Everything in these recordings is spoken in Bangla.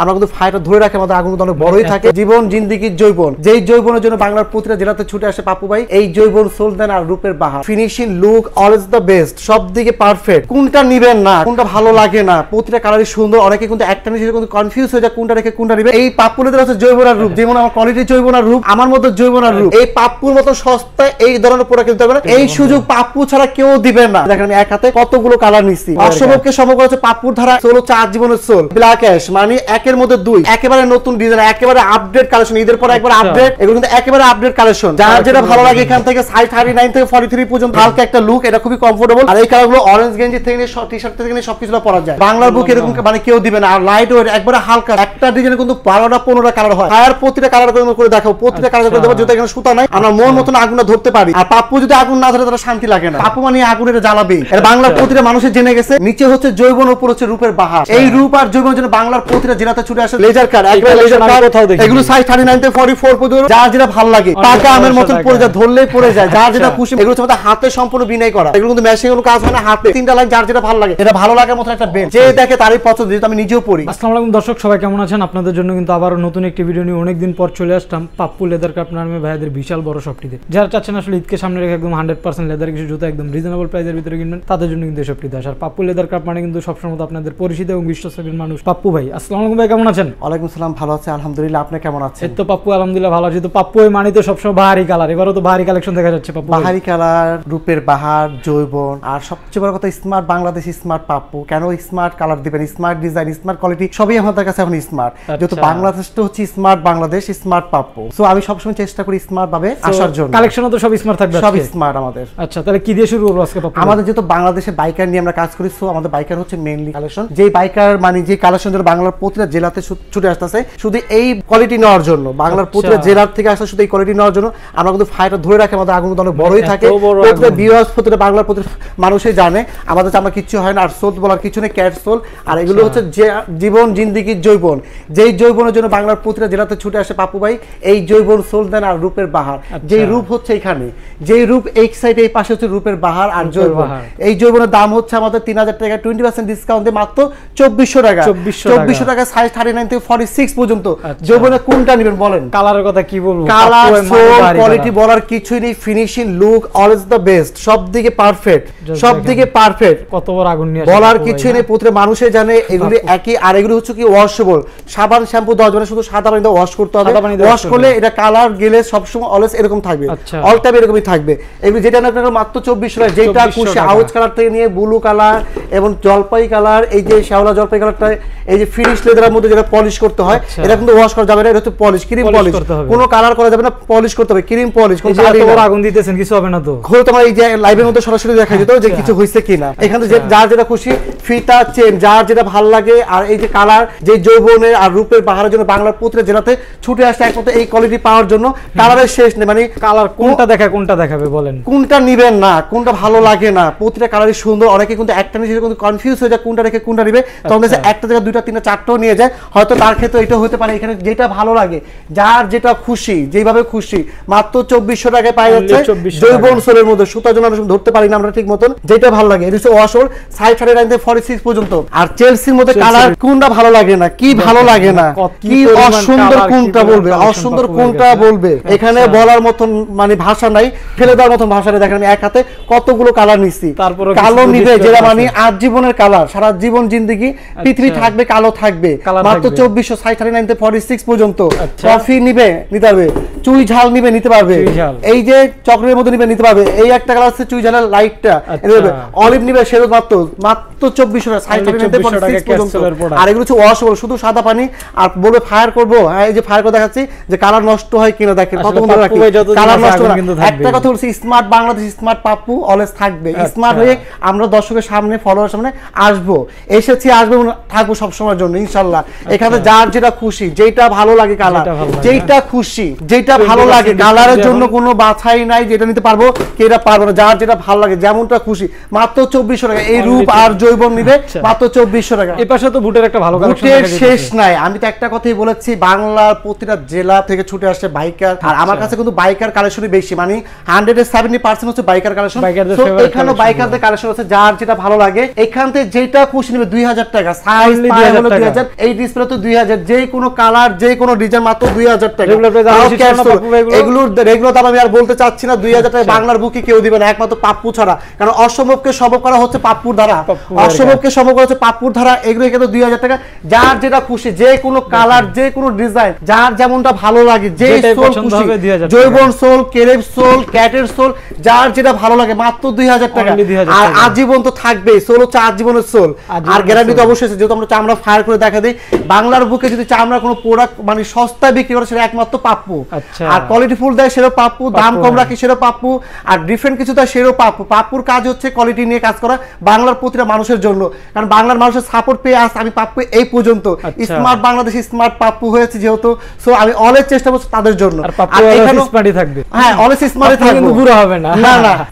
আমরা কিন্তু ফায়ারটা ধরে রাখি আমাদের আগুন অনেক বড়ই হ্যাঁ। থাকে জীবন জিন্দিগির জৈবন যেই জৈবনের জন্য বাংলার প্রতিটা জেলাতে ছুটে আসে পাপু ভাই এই জৈবন সুলতান আর রূপের বাহার finishing look always the best সব দিকে পারফেক্ট কোনটা নিবেন না কোনটা ভালো লাগে না প্রতিটা কালারই সুন্দর অনেকে কিন্তু একটা নিয়ে কিন্তু কনফিউজ হয়ে যায় কোনটা রেখে কোনটা নিবে এই পাপুলেদের হচ্ছে জৈবন আর রূপ যেমন আমার কোয়ালিটি জৈবন আর রূপ আমার মতো জৈবন আর রূপ এই পাপুর মতো সস্তায় এই ধরনের পোড়া কিনতে না এই সুযোগ পাপু ছাড়া কেউ দিবে না দেখেন আমি এক হাতে কতগুলো কালার নিছি অসম্ভবকে সমগ্র হচ্ছে পাপুর ধারা সোল চার জীবনের সোল ব্ল্যাক অ্যাশ মানে এক একের মধ্যে দুই একেবারে নতুন ডিজাইন একেবারে আপডেট কালেকশন ঈদের পর একবার আপডেট আচ্ছা। এগুলো কিন্তু একেবারে আপডেট কালেকশন যার আচ্ছা, যেটা ভালো লাগে এখান থেকে সাইজ থার্টি নাইন থেকে ফর্টি থ্রি পর্যন্ত হালকা একটা লুক এটা খুবই কমফোর্টেবল আর এই কালার গুলো অরেঞ্জ গেঞ্জি থেকে টি শার্ট থেকে সবকিছু পরা যায় বাংলার বুক এরকম মানে কেউ দিবে না আর লাইট ওয়েট একবারে হালকা একটা ডিজাইন কিন্তু বারোটা পনেরোটা কালার হয় আর প্রতিটা কালার করে করে দেখো প্রতিটা কালার করে আচ্ছা। দেবো যদি এখানে সুতা নাই আমরা মন মতন আগুন ধরতে পারি আর পাপ্পু যদি আগুন না ধরে তারা শান্তি লাগে না পাপু মানে আগুন এটা জ্বালাবে এটা বাংলার প্রতিটা মানুষের জেনে গেছে নিচে হচ্ছে জৈবন উপর হচ্ছে রূপের বাহার এই রূপ আর জৈবন জন্য বাংলার প্রতিটা জেলা ছুটে আসে লেজার একবার লেজার কোথাও দেখি এগুলো সাইজ 39 থেকে 44 পর্যন্ত যার যেটা ভালো লাগে টাকা আমের পড়ে যায় ধরলেই পড়ে যায় যার যেটা আচ্ছা। খুশি এগুলো হাতে সম্পূর্ণ বিনাই করা এগুলো কিন্তু কাজ হয় না হাতে তিনটা লাইন যার যেটা ভালো লাগে এটা ভালো লাগার মতো একটা বেল্ট যে দেখে তারই পছন্দ আমি নিজেও আসসালামু আলাইকুম দর্শক সবাই কেমন আছেন আপনাদের জন্য কিন্তু আবার নতুন একটি ভিডিও নিয়ে অনেকদিন পর চলে আসলাম পাপ্পু লেদার কাপ নামে ভাইদের বিশাল বড় শপটিতে যারা চাচ্ছেন আসলে ঈদকে সামনে রেখে একদম হান্ড্রেড পার্সেন্ট লেদার কিছু জুতো একদম রিজনেবল প্রাইসের ভিতরে কিনবেন তাদের জন্য কিন্তু এই শপটিতে আসার পাপ্পু লেদার কাপ মানে কিন্তু সবসময় আপনাদের পরিচিত এবং বিশ্বস্ত মানুষ পাপ্পু ভাই আসসালামু আলাইকুম ভাই কেমন আছেন ওয়ালাইকুম সালাম ভালো আছে আলহামদুলিল্লাহ আপনি কেমন আছেন তো পাপ্পু আলহামদুলিল্লাহ ভালো তো পাপ্পু মানে তো সবসময় বাহারি কালার এবারও তো বাহারি কালেকশন দেখা যাচ্ছে পাপ্পু বাহারি কালার রূপের বাহার জৈবন আর সবচেয়ে বড় কথা স্মার্ট বাংলাদেশ স্মার্ট পাপ্পু কেন স্মার্ট কালার দিবেন স্মার্ট ডিজাইন স্মার্ট কোয়ালিটি সবই আমাদের কাছে এখন স্মার্ট আচ্ছা। যেহেতু হচ্ছে smart Bangladesh smart Pappu so আমি সবসময় চেষ্টা করি স্মার্ট ভাবে আসার জন্য কালেকশনও তো সব স্মার্ট থাকবে সব স্মার্ট আমাদের আচ্ছা তাহলে কি দিয়ে শুরু করবো আজকে পাপ্পু আমাদের যেহেতু বাংলাদেশে বাইকার নিয়ে আমরা কাজ করি সো আমাদের বাইকার হচ্ছে মেইনলি কালেকশন যে বাইকার মানে যে কালেকশন যেটা বাংলার প্রতিটা জেলাতে ছুটে আসতেছে শুধু এই কোয়ালিটি নেওয়ার জন্য বাংলার প্রতিটা আচ্ছা। জেলার থেকে আসলে শুধু এই কোয়ালিটি নেওয়ার জন্য আমরা কিন্তু ফাইটা ধরে রাখি আমাদের আগুন অনেক বড়ই থাকে প্রতিটা বিওয়ার্স প্রতিটা বাংলার প্রতি মানুষই জানে আমাদের আমরা কিচ্ছু হয় না আর সোল বলার কিছু নেই ক্যাট সোল আর আচ্ছা। এগুলো হচ্ছে যে জীবন জিন্দিগির জৈবন যেই জৈবনের জন্য বাংলার প্রতিটা জেলাতে ছুটে আসে পাপু ভাই এই জৈবন সোল দেন আর রূপের বাহার আচ্ছা। যেই রূপ হচ্ছে এখানে যেই রূপ এই সাইডে এই পাশে হচ্ছে রূপের বাহার আর জৈবন এই জৈবনের দাম হচ্ছে আমাদের তিন হাজার টাকা টোয়েন্টি পার্সেন্ট ডিসকাউন্ট দিয়ে মাত্র চব্বিশশো টাকা চব্বিশশো টাকা সাইজ সাইজ থার্টি থেকে পর্যন্ত আচ্ছা। যৌবনে কোনটা নেবেন বলেন কালারের কথা কি বলবো কালার কোয়ালিটি বলার কিছুই নেই finishing look always best perfect perfect কত বড় আগুন নিয়ে বলার কিছুই নেই পুত্রে মানুষে জানে এগুলি একই আর এগুলি হচ্ছে কি ওয়াশেবল সাবান শ্যাম্পু দশ শুধু সাদা পানিতে ওয়াশ করতে হবে ওয়াশ করলে এটা কালার গেলে সবসময় অলওয়েজ এরকম থাকবে অল আচ্ছা। টাইম এরকমই থাকবে এগুলি যেটা আপনার মাত্র চব্বিশ টাকা যেটা খুশি আউজ কালার থেকে নিয়ে ব্লু কালার এবং জলপাই কালার এই যে শ্যাওলা জলপাই কালারটা এই যে ফিনিশ লেদার কালারের মধ্যে যেটা পলিশ করতে হয় আচ্ছা। এটা কিন্তু ওয়াশ করা যাবে না এটা হচ্ছে পলিশ ক্রিম পলিশ কোনো কালার করা যাবে না পলিশ করতে হবে ক্রিম পলিশ কোনো আগুন দিতেছেন কিছু হবে না তো হলো তোমার এই যে লাইভের মধ্যে সরাসরি দেখা যেত যে আচ্ছা। কিছু হয়েছে কিনা এখানে আচ্ছা। যার যেটা খুশি ফিতা চেন যার যেটা ভাল লাগে আর এই যে কালার যে যৌবনের আর রূপের বাহারের জন্য বাংলার পুত্রের জেলাতে ছুটে আসছে একমাত্র এই কোয়ালিটি পাওয়ার জন্য কালারের শেষ নেই মানে কালার কোনটা দেখা কোনটা দেখাবে বলেন কোনটা নিবেন না কোনটা ভালো লাগে না পুত্রের কালারই সুন্দর অনেকে কিন্তু একটা নিয়ে কিন্তু কনফিউজ হয়ে যায় কোনটা রেখে কোনটা নিবে আচ্ছা। তখন একটা জায়গায় দুইটা তিনটা চারটাও নিয়ে যায় হয়তো তার ক্ষেত্রে এটা হতে পারে এখানে যেটা ভালো লাগে যার যেটা খুশি যেভাবে খুশি মাত্র চব্বিশশো টাকায় পাওয়া যাচ্ছে জৈব সোলের মধ্যে সুতা জন্য ধরতে পারি না আমরা ঠিক মতন যেটা ভালো লাগে এটা হচ্ছে অসর সাইড সাড়ে পরে সিক্স পর্যন্ত আর চেলসির মধ্যে কালার কোনটা ভালো লাগে না কি ভালো লাগে না কি অসুন্দর কোনটা বলবে অসুন্দর কোনটা বলবে আচ্ছা। এখানে বলার মতন মানে ভাষা নাই ফেলে দেওয়ার মতন ভাষা নেই দেখেন আমি এক হাতে কতগুলো কালার নিচ্ছি তারপর কালো নিবে যেটা মানে আর জীবনের কালার সারা জীবন জিন্দগি আচ্ছা। পৃথিবী থাকবে কালো থাকবে মাত্র চব্বিশশো সাঁঠারি নাইন ফর্টি সিক্স পর্যন্ত কফি আচ্ছা। নিবে নিতে পারবে চুই ঝাল নিবে নিতে পারবে এই যে চক্রের মধ্যে নিবে নিতে পারবে এই একটা কালার হচ্ছে চুই ঝালের লাইটটা অলিভ নিবে সেরকম মাত্র মাত্র আচ্ছা। আমরা দর্শকের সামনে ফলোয়ার সামনে আসবো এসেছি আসবো থাকবো সবসময়ের জন্য ইনশাল্লাহ আচ্ছা। এখানে যার যেটা খুশি যেটা ভালো লাগে কালার যেটা খুশি যেটা ভালো লাগে কালারের জন্য কোনো বাছাই নাই যেটা নিতে পারবো কেটা পারবো না যার যেটা ভালো লাগে যেমনটা খুশি মাত্র চব্বিশশো টাকা এই রূপ আর জৈব গরম নিবে আচ্ছা। মাত্র চব্বিশশো টাকা এ পাশে তো বুটের একটা ভালো বুটের শেষ নাই আমি তো একটা কথাই বলেছি বাংলার প্রতিটা জেলা থেকে ছুটে আসে বাইকার আর আমার আচ্ছা। কাছে কিন্তু বাইকার কালেকশনই বেশি মানে হান্ড্রেড এর সেভেন্টি পার্সেন্ট হচ্ছে বাইকার কালেকশন এখানে বাইকারদের কালেকশন আছে যার যেটা ভালো লাগে এখান থেকে যেটা খুশি নিবে দুই হাজার টাকা সাইজ দুই হাজার এই ডিসপ্লে তো দুই হাজার যে কোনো কালার যে কোনো ডিজাইন মাত্র দুই হাজার টাকা এগুলোর রেগুলার দাম আমি আর বলতে চাচ্ছি না দুই হাজার টাকা আচ্ছা। বাংলার বুকে কেউ দিবে না একমাত্র পাপ্পু ছাড়া কারণ অসম্ভবকে সম্ভব করা হচ্ছে পাপ্পুর দ্বারা অসম্ভবকে সম্ভব করা হচ্ছে পাপুর ধারা এগুলো কিন্তু দুই হাজার টাকা যার যেটা খুশি যে কোনো কালার যে কোনো ডিজাইন যার যেমনটা ভালো লাগে যে সোল খুশি জৈবন সোল কেরেব সোল ক্যাটের সোল যার যেটা ভালো লাগে মাত্র দুই হাজার টাকা আর আজীবন তো থাকবেই সোল হচ্ছে আজীবনের সোল আর গ্যারান্টি তো অবশ্যই যেহেতু আমরা চামড়া ফায়ার করে দেখা দিই বাংলার বুকে যদি চামড়া কোনো প্রোডাক্ট মানে সস্তা বিক্রি করে সেটা একমাত্র পাপ্পু আচ্ছা। আর কোয়ালিটি ফুল দেয় সেটা পাপ্পু দাম কম হ্যাঁ। রাখে সেটা পাপ্পু আর ডিফারেন্ট কিছু দেয় সেটাও পাপ্পু পাপ্পুর কাজ হচ্ছে কোয়ালিটি নিয়ে কাজ করা বাংলার প্রতিটা মানুষের জন্য জন্য কারণ বাংলার মানুষের সাপোর্ট পেয়ে আস আমি পাপ্পু এই পর্যন্ত স্মার্ট আচ্ছা। বাংলাদেশ স্মার্ট পাপ্পু হয়েছে যেহেতু সো আমি অলের চেষ্টা করছি তাদের জন্য হ্যাঁ,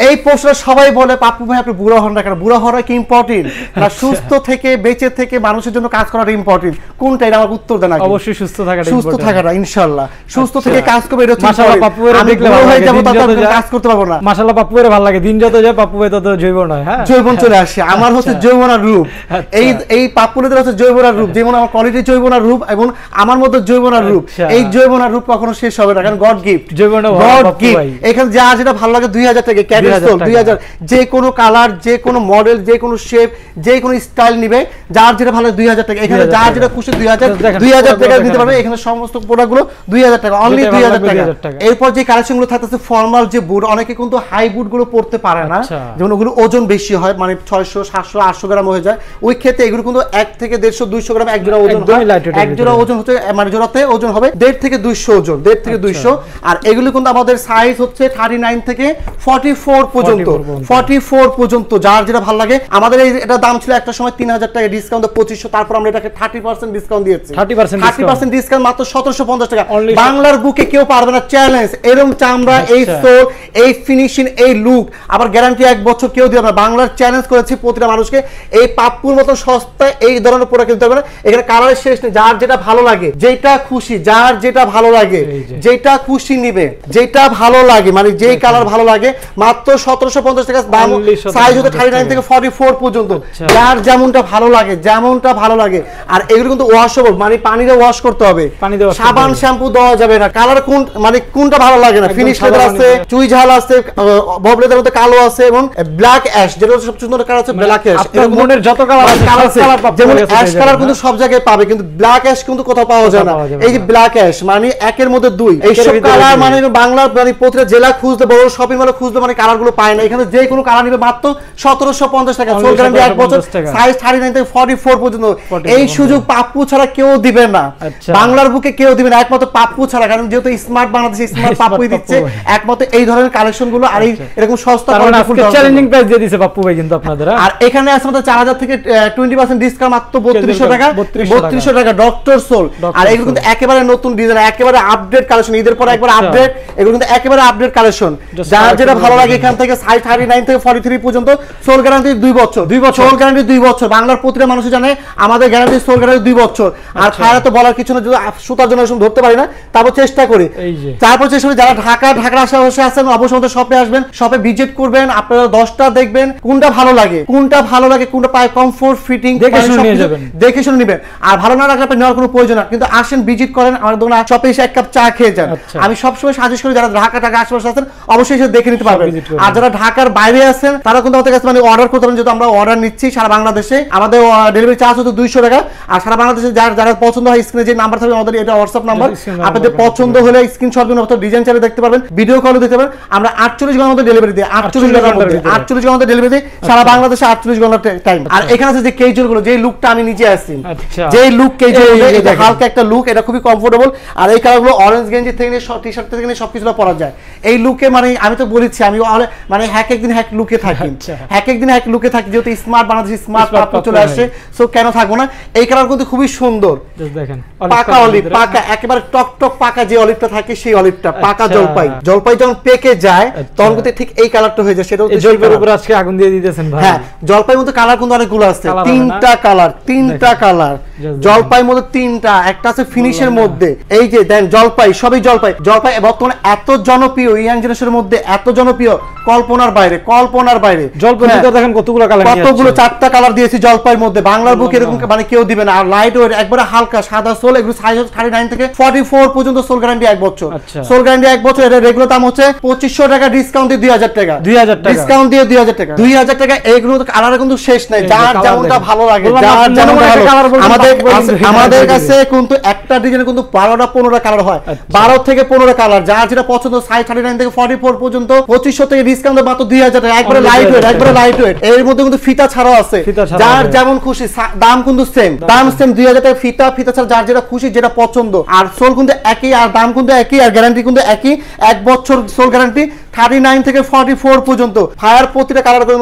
এই প্রশ্ন সবাই বলে পাপ্পু ভাই আপনি বুড়ো হন না কারণ বুড়ো হওয়া কি ইম্পর্টেন্ট আচ্ছা। সুস্থ থেকে বেঁচে থেকে মানুষের জন্য কাজ করা ইম্পর্টেন্ট কোনটাই আমার উত্তর দেন অবশ্যই সুস্থ থাকাটা সুস্থ থাকাটা ইনশাল্লাহ সুস্থ আচ্ছা। থেকে কাজ করবে এটা পাপ্পু ভাই দেখলে ভালো লাগে কাজ করতে পারবো না মাসাল্লাহ পাপ্পু ভাই ভালো লাগে দিন যত যায় পাপ্পু ভাই তত জৈব নয় হ্যাঁ জৈবন চলে আসে আমার হচ্ছে জৈব জৈবনার রূপ আচ্ছা। এই এই পাপুলেদের হচ্ছে জৈবনার রূপ যেমন আমার কোয়ালিটি জৈবনার রূপ এবং আমার মতো জৈবনার রূপ আচ্ছা। এই জৈবনার রূপ কখনো শেষ হবে না কারণ গড গিফট গড গিফট এখানে যা যেটা ভালো লাগে দুই হাজার থেকে ক্যাডিস্টোল দুই হাজার যে কোনো কালার যে কোনো মডেল যে কোনো শেপ যে কোনো স্টাইল নিবে যার যেটা ভালো দুই হাজার টাকা এখানে যার যেটা খুশি দুই হাজার দুই হাজার টাকা দিতে পারবে এখানে সমস্ত প্রোডাক্টগুলো দুই হাজার টাকা অনলি দুই হাজার টাকা এরপর যে কালেকশন গুলো থাকতেছে ফর্মাল যে বুট অনেকে কিন্তু হাই বুট গুলো পরতে পারে না আচ্ছা। যেমন ওগুলো ওজন বেশি হয় মানে ছয়শো সাতশো আটশো গ্রাম হয়ে যায় ওই ক্ষেত্রে এগুলো কিন্তু এক থেকে দেড়শো দুইশো গ্রাম এক জোড়া ওজন এক জোড়া ওজন হচ্ছে মানে জোড়াতে ওজন হবে দেড় থেকে দুইশো ওজন দেড় থেকে আচ্ছা। দুইশো আর এগুলো কিন্তু আমাদের সাইজ হচ্ছে থার্টি নাইন থেকে ফর্টি ফোর পর্যন্ত ফর্টি ফোর পর্যন্ত যার যেটা ভালো লাগে আমাদের এই এটা দাম ছিল একটা সময় তিন হাজার টাকা ডিসকাউন্ট পঁচিশশো তারপর আমরা এটাকে থার্টি পার্সেন্ট ডিসকাউন্ট দিয়েছি থার্টি পার্সেন্ট ডিসকাউন্ট মাত্র সতেরোশো পঞ্চাশ টাকা বাংলার বুকে কেউ পারবে না চ্যালেঞ্জ এরম চামড়া আচ্ছা। এই সোল এই ফিনিশিং এই লুক আবার গ্যারান্টি এক বছর কেউ দিবে না বাংলার চ্যালেঞ্জ করেছি প্রতিটা মানুষকে এই পাপ্পুর মতো সস্তায় এই ধরনের প্রোডাক্ট কিনতে হবে না এখানে কালারের শেষ নেই যার যেটা ভালো লাগে যেটা খুশি যার যেটা ভালো লাগে যেটা খুশি নিবে যেটা ভালো লাগে মানে যে কালার ভালো লাগে মাত্র সতেরোশো পঞ্চাশ টাকা দাম সাইজ হতে থার্টি নাইন থেকে ফর্টি ফোর পর্যন্ত আচ্ছা। যার যেমনটা ভালো লাগে যেমনটা ভালো লাগে আর এগুলো কিন্তু ওয়াশেবল মানে পানিতে ওয়াশ করতে হবে সাবান শ্যাম্পু দেওয়া যাবে না কালার কোন মানে কোনটা ভালো লাগে না ফিনিশ লেদার আছে চুই ঝাল আছে ববলেদের মধ্যে কালো আছে এবং ব্ল্যাক অ্যাশ যেটা সবচেয়ে সুন্দর কালার আছে ব্ল্যাক মানে অ্যাশ মনের যত কালার আছে কালার যেমন অ্যাশ কালার কিন্তু সব জায়গায় পাবে কিন্তু ব্ল্যাক অ্যাশ কিন্তু কোথাও পাওয়া যায় না এই যে ব্ল্যাক অ্যাশ মানে একের মধ্যে দুই এই সব কালার মানে বাংলার মানে প্রতিটা জেলা খুঁজতে বড় শপিং মলে খুঁজতে মানে কালার গুলো পায় না এখানে যে কোনো কালার নিবে মাত্র 1750 টাকা ফুল গ্যারান্টি এক বছর সাইজ 39 থেকে 44 পর্যন্ত এই সুযোগ পাপ্পু ছাড়া কেউ দিবে না আচ্ছা। বাংলার বুকে কেউ দিবে না একমাত্র পাপ্পু ছাড়া কারণ যেহেতু স্মার্ট বাংলাদেশ স্মার্ট পাপ্পুই দিচ্ছে একমাত্র এই ধরনের কালেকশন গুলো আর এই আচ্ছা। এরকম সস্তা চ্যালেঞ্জিং মানে প্রাইস দিয়ে পাপ্পু ভাই কিন্তু আপনাদের হ্যাঁ? আর এখানে আসলে চার হাজার থেকে টোয়েন্টি পার্সেন্ট ডিসকাউন্ট মাত্র বত্রিশশো টাকা বত্রিশশো টাকা ডক্টর সোল আর আচ্ছা। এগুলো কিন্তু একেবারে নতুন ডিজাইন একেবারে আপডেট কালেকশন ঈদের পর একবার আপডেট এগুলো কিন্তু একেবারে আপডেট কালেকশন যার যেটা ভালো লাগে এখান থেকে থার্টি নাইন থেকে ফর্টি থ্রি পর্যন্ত সোল গ্যারান্টি দুই বছর দুই বছর সোল গ্যারান্টি দুই বছর বাংলার প্রতিটা মানুষ জানে আমাদের গ্যারান্টি সোল গ্যারান্টি দুই বছর আর আচ্ছা। তো বলার কিছু না যদি সুতার জন্য ধরতে পারি না তারপর চেষ্টা করি তারপর চেষ্টা করি যারা ঢাকা ঢাকার আশেপাশে আছেন অবশ্যই আমাদের শপে আসবেন শপে ভিজিট করবেন আপনারা দশটা দেখবেন কোনটা ভালো লাগে কোনটা ভালো লাগে পায় কমফোর্ট ফিটিং দেখে শুনে দেখে শুনে নেবেন আর ভালো না নেওয়ার কোনো প্রয়োজন না কিন্তু আসেন ভিজিট করেন আমার শপে এসে এক কাপ চা খেয়ে যান আচ্ছা। আমি সবসময় করি যারা ঢাকা আশেপাশে আছেন অবশ্যই এসে দেখে নিতে পারবেন আর যারা ঢাকার বাইরে আছেন তারা কিন্তু আমাদের কাছে মানে অর্ডার করতে পারেন যেহেতু আমরা অর্ডার নিচ্ছি সারা বাংলাদেশে আমাদের ডেলিভারি চার্জ হতো দুইশো টাকা আর সারা বাংলাদেশে যার যারা পছন্দ হয় স্ক্রিনে যে নাম্বার থাকবে আমাদের এটা হোয়াটসঅ্যাপ নাম্বার আপনাদের পছন্দ হলে স্ক্রিনশট দিন ডিজাইন চাইলে দেখতে পারবেন ভিডিও কলও দেখতে পারবেন আমরা আটচল্লিশ ঘন্টা ডেলিভারি দিই আটচল্লিশ আটচল্লিশ ঘন্টার ডেলিভারি দিই সারা আচ্ছা। বাংলাদেশে আটচল্লিশ ঘন্টার আমি আচ্ছা। খুবই এই মানে, তো বলেছি আমি মানে হ্যাক একদিন হ্যাক লুকে থাকি হ্যাক আচ্ছা। একদিন হ্যাক লুকে থাকি যেহেতু স্মার্ট বাংলাদেশ স্মার্ট চলে সো কেন থাকবো না এই কালার কিন্তু খুবই সুন্দর পাকা অলিভ পাকা একেবারে টক টক পাকা যে অলিভটা থাকে সেই অলিভটা পাকা আচ্ছা। জলপাই জলপাই যখন পেকে যায় তখন কিন্তু ঠিক এই কালারটা হয়ে যায় সেটা জলপাইয়ের উপর আজকে আগুন দিয়ে দিতেছেন হ্যাঁ জলপাই মতো কালার কিন্তু অনেকগুলো আছে তিনটা কালার তিনটা কালার জলপাই মধ্যে তিনটা একটা আছে ফিনিশের মধ্যে এই যে দেন জলপাই সবই জলপাই জলপাই বর্তমানে এত জনপ্রিয় ইয়াং জেনারেশনের মধ্যে এত জনপ্রিয় কল্পনার বাইরে কল্পনার বাইরে জলপাই হ্যাঁ। দেখেন কতগুলো কালার কতগুলো চারটা কালার দিয়েছি জলপাইয়ের মধ্যে বাংলার বুক এরকম মানে কেউ দিবে না আর লাইট ওয়েট একবারে হালকা সাদা সোল এগুলো সাইজ থার্টি নাইন থেকে ফর্টি ফোর পর্যন্ত সোল গ্যারান্টি এক বছর আচ্ছা। সোল গ্যারান্টি এক বছর এটা রেগুলার দাম হচ্ছে পঁচিশশো টাকা ডিসকাউন্ট দিয়ে দুই হাজার টাকা দুই হাজার টাকা ডিসকাউন্ট দিয়ে দুই হাজার টাকা দুই হাজার টাকা এইগুলো কালার কিন্তু সেই শেষ নাই যার যেমনটা ভালো লাগে যার আমাদের হ্যাঁ, কাছে হ্যাঁ। কিন্তু একটা ডিজাইন কিন্তু 12টা 15টা কালার হয় 12 আচ্ছা। থেকে 15টা কালার যার যেটা পছন্দ সাই 39 থেকে 44 পর্যন্ত 2500 থেকে ডিসকাউন্ট মাত্র 2000 টাকা একবারে লাইট ওয়েট একবারে লাইট ওয়েট এর মধ্যে কিন্তু ফিতা ছাড়াও আছে যার যেমন খুশি দাম কিন্তু সেম দাম সেম 2000 টাকা ফিতা ফিতা ছাড়া যার যেটা খুশি যেটা পছন্দ আর সোল কিন্তু একই আর দাম কিন্তু একই আর গ্যারান্টি কিন্তু একই এক বছর সোল গ্যারান্টি থেকে পর্যন্ত ফায়ার প্রতিটা কালার করে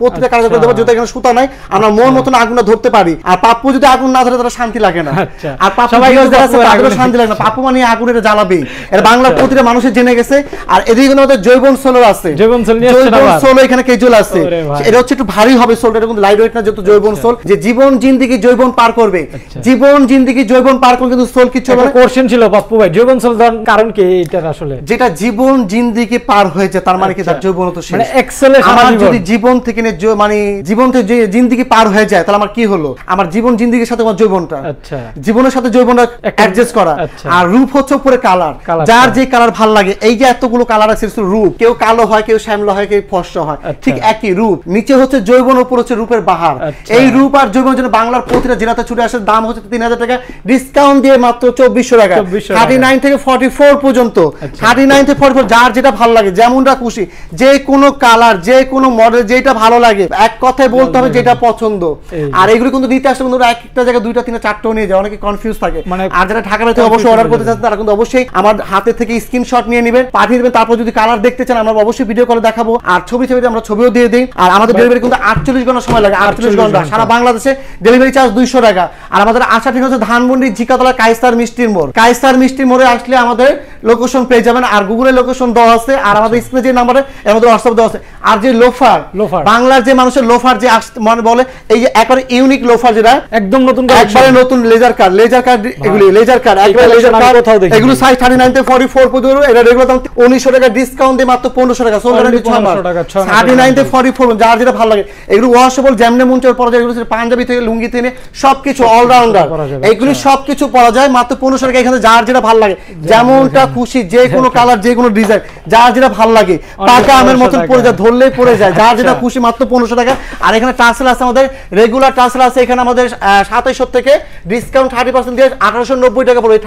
প্রতিটা কালার করে আচ্ছা। দেবো যদি এখানে সুতা নাই আমরা মন আচ্ছা। মতন আগুনটা ধরতে পারি আর পাপ্পু যদি আগুন না ধরে শান্তি লাগে না আচ্ছা। আর পাপ্পু শান্তি লাগে না পাপ্পু মানে আগুন এটা বাংলা প্রতিটা জেনে গেছে আর এদিকে কিন্তু আমাদের জৈবন সোলার আছে জৈবন সোল এখানে আছে এটা হচ্ছে একটু ভারী হবে সোল এটা কিন্তু লাইট ওয়েট না জৈবন সোল যে জীবন জিন্দিগি জৈবন পার করবে জীবন জিন্দিগি জৈবন পার করবে কিন্তু সোল কিছু কোশ্চেন ছিল পাপ্পু ভাই জৈবন সোল কারণ কি এটা আসলে যেটা জীবন জিন্দিগি পার হয়ে যায় তার মানে কি আচ্ছা। তার যৌবনত শেষ মানে এক্সেলেন্ট আমার যদি জীবন থেকে মানে জীবন থেকে যে জিন্দেগি পার হয়ে যায় তাহলে আমার কি হলো আমার জীবন জিন্দেগির সাথে আমার যৌবনটা আচ্ছা জীবনের সাথে যৌবনটা অ্যাডজাস্ট করা আচ্ছা। আর রূপ হচ্ছে উপরে কালার যার যে কালার ভাল লাগে এই যে এতগুলো কালার আছে রূপ কেউ কালো হয় কেউ শ্যামলা হয় কেউ ফর্সা হয় আচ্ছা। ঠিক একই রূপ নিচে হচ্ছে যৌবন উপর হচ্ছে রূপের বাহার এই রূপ আর যৌবনের জন্য বাংলার প্রতিটা জেলাতে ছুটে আসে দাম হচ্ছে তিন হাজার টাকা ডিসকাউন্ট দিয়ে মাত্র চব্বিশশো টাকা থার্টি নাইন থেকে ফর্টি ফোর পর্যন্ত থার্টি নাইন থেকে ফর্টি ফোর যার যেটা ভালো লাগে যেমনটা খুশি যে কোনো কালার যে কোনো মডেল যেটা ভালো লাগে এক কথায় বলতে হবে যেটা পছন্দ আর এগুলো কিন্তু দিতে আসলে বন্ধুরা এক একটা জায়গায় দুইটা তিনটা চারটাও নিয়ে যায় অনেকে কনফিউজ থাকে মানে আর যারা ঢাকা থেকে অবশ্যই অর্ডার করতে চান তারা কিন্তু অবশ্যই আমার হাতে থেকে স্ক্রিনশট নিয়ে নেবেন পাঠিয়ে দেবেন তারপর যদি কালার দেখতে চান আমরা অবশ্যই ভিডিও করে দেখাবো আর ছবি ছবিতে আমরা ছবিও দিয়ে দিই আর আমাদের ডেলিভারি কিন্তু আটচল্লিশ ঘন্টা সময় লাগে আটচল্লিশ ঘন্টা সারা বাংলাদেশে ডেলিভারি চার্জ দুইশো টাকা আর আমাদের আশা ঠিক হচ্ছে ধানমন্ডি জিকাতলা কাইস্তার মিষ্টির মোড় কাইস্তার মিষ্টির মোড়ে আসলে আমাদের লোকেশন পেয়ে যাবেন আর গুগলের লোকেশন দেওয়া আছে আর আমাদের স্ক্রিনে যে নাম্বারে আমাদের হোয়াটসঅ্যাপ দেওয়া আছে আর যে লোফার লোফার বাংলার যে মানুষের লোফার যে মানে বলে এই যে একবারে ইউনিক লোফার যেটা একদম নতুন একবারে নতুন লেজার কার লেজার কার এগুলি লেজার কার একবারে লেজার কার কোথাও দেখি এগুলো সাইজ 39 থেকে 44 পর্যন্ত এটা রেগুলার দাম 1900 টাকা ডিসকাউন্ট দিয়ে মাত্র 1500 টাকা 1600 টাকা 39 থেকে 44 যার যেটা ভালো লাগে এগুলো ওয়াশেবল যেমনে মন পরা যায় এগুলো পাঞ্জাবি থেকে লুঙ্গি থেকে সবকিছু অলরাউন্ডার এগুলো আচ্ছা। সবকিছু পরা যায় মাত্র 1500 টাকা এখানে যার যেটা ভালো লাগে যেমনটা খুশি যে কোনো কালার হ্যাঁ, হ্যাঁ। যে কোনো ডিজাইন যার যেটা ভালো লাগে টাকা আমের মতন পরে যায় ধরলেই পড়ে যায় যা যেটা খুশি মাত্র পনেরোশো টাকা আর এখানে ট্রান্সেল আছে আমাদের রেগুলার ট্রান্সেল আছে এখানে আমাদের সাতাইশশো থেকে ডিসকাউন্ট থার্টি পার্সেন্ট দিয়ে আঠারোশো নব্বই টাকা পড়বে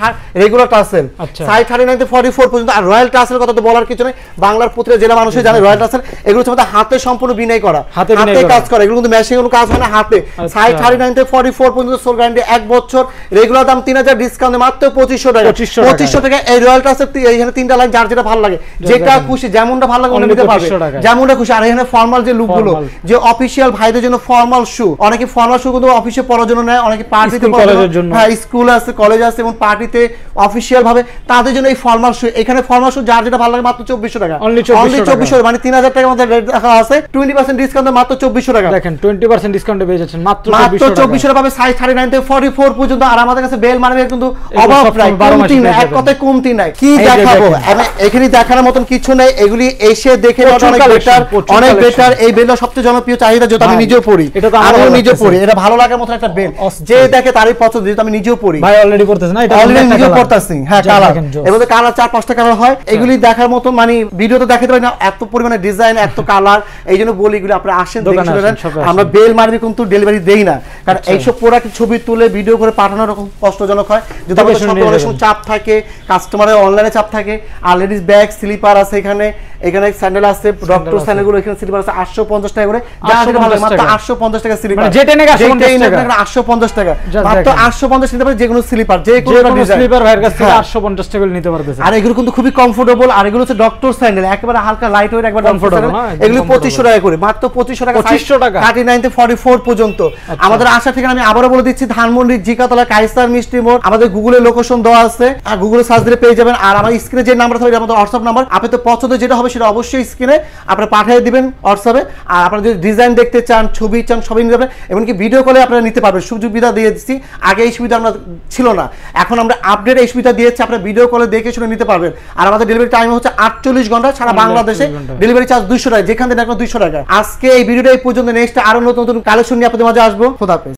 রেগুলার ট্রান্সেল সাড়ে থার্টি নাইন ফর্টি ফোর পর্যন্ত আর রয়্যাল ট্রান্সেল কথা তো বলার কিছু নেই বাংলার প্রতিটা জেলা মানুষই জানে রয়্যাল ট্রান্সেল এগুলো হচ্ছে আমাদের হাতে সম্পূর্ণ বিনয় করা হাতে কাজ করে এগুলো কিন্তু মেশিন কোনো কাজ হয় না হাতে সাড়ে থার্টি নাইন থেকে ফর্টি ফোর পর্যন্ত সোল গ্যারান্টি এক বছর রেগুলার দাম তিন হাজার ডিসকাউন্ট মাত্র পঁচিশশো টাকা পঁচিশশো টাকা এই রয়্যাল ট্রান্সেল এইখানে তিনটা লাইন যার যেটা ভালো লাগে যেটা খুশি যেমনটা ভালো লাগে ওটা যেমনটা অনেক খুশি আর এখানে ফর্মাল যে লুকগুলো যে অফিসিয়াল ভাইদের জন্য ফর্মাল শু অনেকে ফর্মাল শু কিন্তু অফিসে পরার জন্য নেয় অনেকে পার্টিতে পরার জন্য হ্যাঁ স্কুল আছে কলেজ আছে এবং পার্টিতে অফিসিয়াল ভাবে তাদের জন্য এই ফর্মাল শু এখানে ফর্মাল শু যার যেটা ভালো লাগে মাত্র 2400 টাকা অনলি 2400 মানে 3000 টাকা মধ্যে রেট দেখা আছে 20% ডিসকাউন্টে মাত্র 2400 টাকা দেখেন 20% ডিসকাউন্টে পেয়ে যাচ্ছেন মাত্র 2400 টাকা পাবে সাইজ 39 থেকে 44 পর্যন্ত আর আমাদের কাছে বেল মানে কিন্তু অভাব নাই কমতি নাই এক কথায় কমতি নাই কি দেখাবো আমি এখানে দেখানোর মতন কিছু নাই এগুলি এসে দেখে অনেক বেটার অনেক বেটার এই বেলটা সবচেয়ে জনপ্রিয় চাহিদা যেহেতু আমি নিজেও পড়ি এটা তো আমিও নিজে পড়ি এটা ভালো লাগার মতো একটা বেল যে দেখে তারই পছন্দ যেহেতু আমি নিজেও পড়ি ভাই অলরেডি পড়তেছ না এটা অলরেডি নিজেও পড়তাছি হ্যাঁ কালার এর মধ্যে কালার চার পাঁচটা কালার হয় হ্যাঁ। এগুলি দেখার মতো মানে ভিডিও তো দেখাতে পারি না এত পরিমাণে ডিজাইন এত কালার এই জন্য বলি এগুলি আপনারা আসেন আমরা বেল মারবি কিন্তু ডেলিভারি দেই না কারণ আচ্ছা। এইসব প্রোডাক্ট ছবি তুলে ভিডিও করে পাঠানো রকম কষ্টজনক হয় যদি আমাদের সব চাপ থাকে কাস্টমারের অনলাইনে চাপ থাকে আর লেডিস ব্যাগ স্লিপার আছে এখানে এখানে স্যান্ডেল আছে ডক্টর স্যান্ডেল গুলো এখানে স্লিপার আছে 850 টাকা করে যা যেটা ভালো মাত্র 850 টাকা স্লিপার যেটা নেগা 850 টাকা মানে মাত্র 850 নিতে পারে যে কোনো স্লিপার যে কোনো স্লিপার ভাইয়ের কাছ থেকে 850 হ্যাঁ। টাকা নিতে পারবে আর এগুলো কিন্তু খুবই কমফোর্টেবল আর এগুলো হচ্ছে ডক্টর স্যান্ডেল একেবারে হালকা লাইট ওয়েট একবার কমফোর্টেবল এগুলো 2500 টাকা করে মাত্র 2500 টাকা 2500 টাকা 39 থেকে 44 পর্যন্ত আচ্ছা। আমাদের আশা থেকে আমি আবারো বলে দিচ্ছি ধানমন্ডির জিকাতলা কাইসার মিষ্টি মোড় আমাদের গুগলে লোকেশন দেওয়া আছে আর গুগলে সার্চ দিলে পেয়ে যাবেন আর আমার স্ক্রিনে যে নাম্বার থাকবে আমাদের WhatsApp নাম্বার আপনি তো পছন্দ যেটা হবে সেটা অবশ্যই স্ক্রিনে আপনারা পাঠিয়ে দেবেন হোয়াটসঅ্যাপে আর আপনারা যদি ডিজাইন দেখতে চান ছবি চান সবই নিতে যাবেন এমনকি ভিডিও কলে আপনারা নিতে পারবেন সুযোগ দিয়ে দিচ্ছি আগে এই সুবিধা আমরা ছিল না এখন আমরা আপডেট এই সুবিধা দিয়েছি আপনারা ভিডিও কলে দেখে শুনে নিতে পারবেন আর আমাদের ডেলিভারি টাইম হচ্ছে আটচল্লিশ ঘন্টা সারা বাংলাদেশে ডেলিভারি চার্জ দুইশো টাকা যেখান থেকে দুইশো টাকা আজকে এই ভিডিওটা এই পর্যন্ত নেক্সট আরো নতুন নতুন কালেকশন নিয়ে আপনাদের মাঝে আসবো খোদাপে